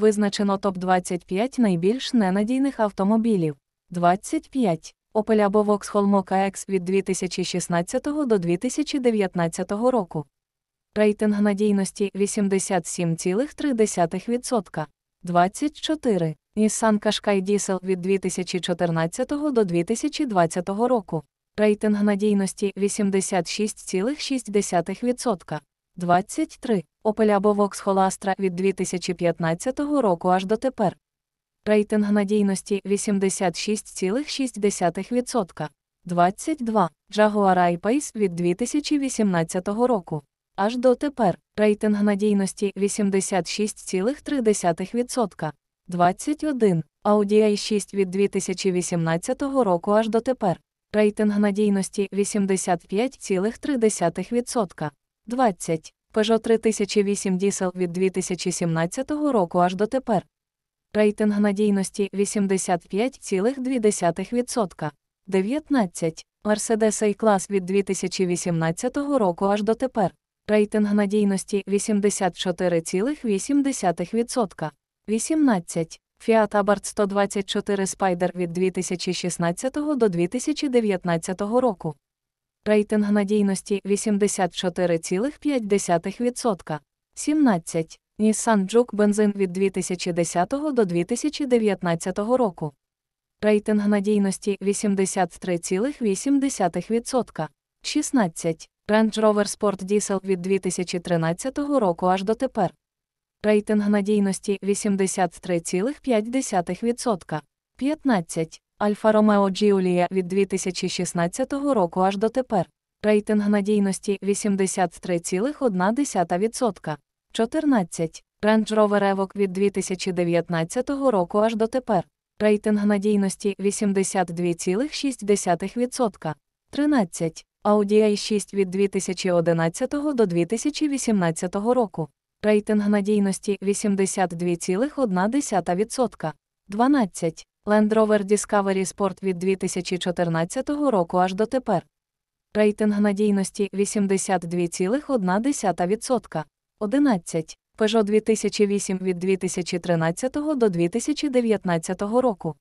Визначено топ-25 найбільш ненадійних автомобілів. 25. Opel або Vauxhall Mokka від 2016 до 2019 року. Рейтинг надійності 87,3%. 24. Nissan Qashqai Diesel від 2014 до 2020 року. Рейтинг надійності 86,6%. 23. Опелябовок Холастра від 2015 року аж до тепер. Рейтинг надійності 86,6%. 22. Jaguar I-Pace від 2018 року. Аж до тепер. Рейтинг надійності 86,3%. 21. Audi i 6 від 2018 року аж до тепер. Рейтинг надійності 85,3%. 20. Peugeot 3008 дісел від 2017 року аж до тепер. Рейтинг надійності 85,2%. 19. Mercedes a клас від 2018 року аж до тепер. Рейтинг надійності 84,8%. 18. Fiat Abarth 124 Spider від 2016 до 2019 року рейтинг надійності 84,5%. 17. Nissan Juke бензин від 2010 до 2019 року. Рейтинг надійності 83,8%. 16. Range Rover Sport Diesel від 2013 року аж до тепер. Рейтинг надійності 83,5%. 15. Альфа Ромео Джіулія від 2016 року аж до тепер. Рейтинг надійності 83,1%. 14. Range Rover Evoque від 2019 року аж до тепер. Рейтинг надійності 82,6%. 13. Audi i 6 від 2011 до 2018 року. Рейтинг надійності 82,1%. 12. Land Rover Discovery Sport від 2014 року аж до тепер. Рейтинг надійності 82,1%. 11. Peugeot 2008 від 2013 до 2019 року.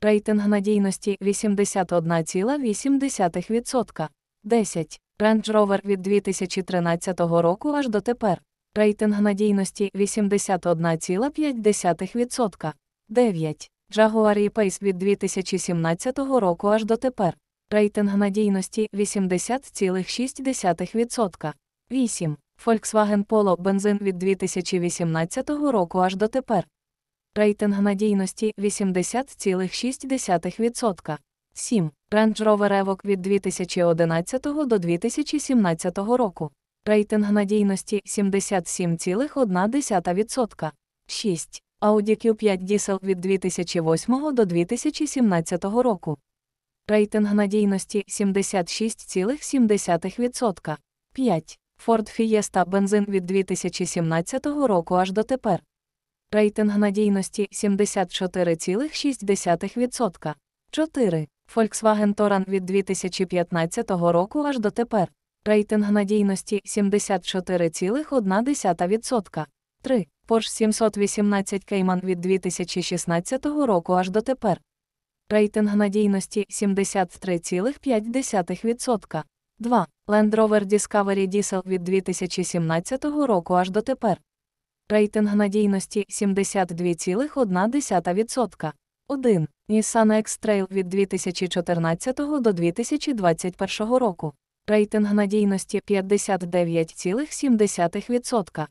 Рейтинг надійності 81,8%. 10. Range Rover від 2013 року аж до тепер. Рейтинг надійності 81,5%. 9. Jaguar E-Pace від 2017 року аж до тепер. Рейтинг надійності 80,6%. 8. Volkswagen Polo бензин від 2018 року аж до тепер. Рейтинг надійності 80,6%. 7. Range Rover Evoque від 2011 до 2017 року. Рейтинг надійності 77,1%. 6. Audi Q5 Diesel від 2008 до 2017 року. Рейтинг надійності 76,7%. 5. Ford Fiesta бензин від 2017 року аж до тепер. Рейтинг надійності 74,6%. 4. Volkswagen Touran від 2015 року аж до тепер. Рейтинг надійності 74,1%. 3. Porsche 718 Cayman від 2016 року аж до тепер. Рейтинг надійності 73,5%. 2. Land Rover Discovery Diesel від 2017 року аж до тепер. Рейтинг надійності 72,1%. 1. Nissan X-Trail від 2014 до 2021 року. Рейтинг надійності 59,7%.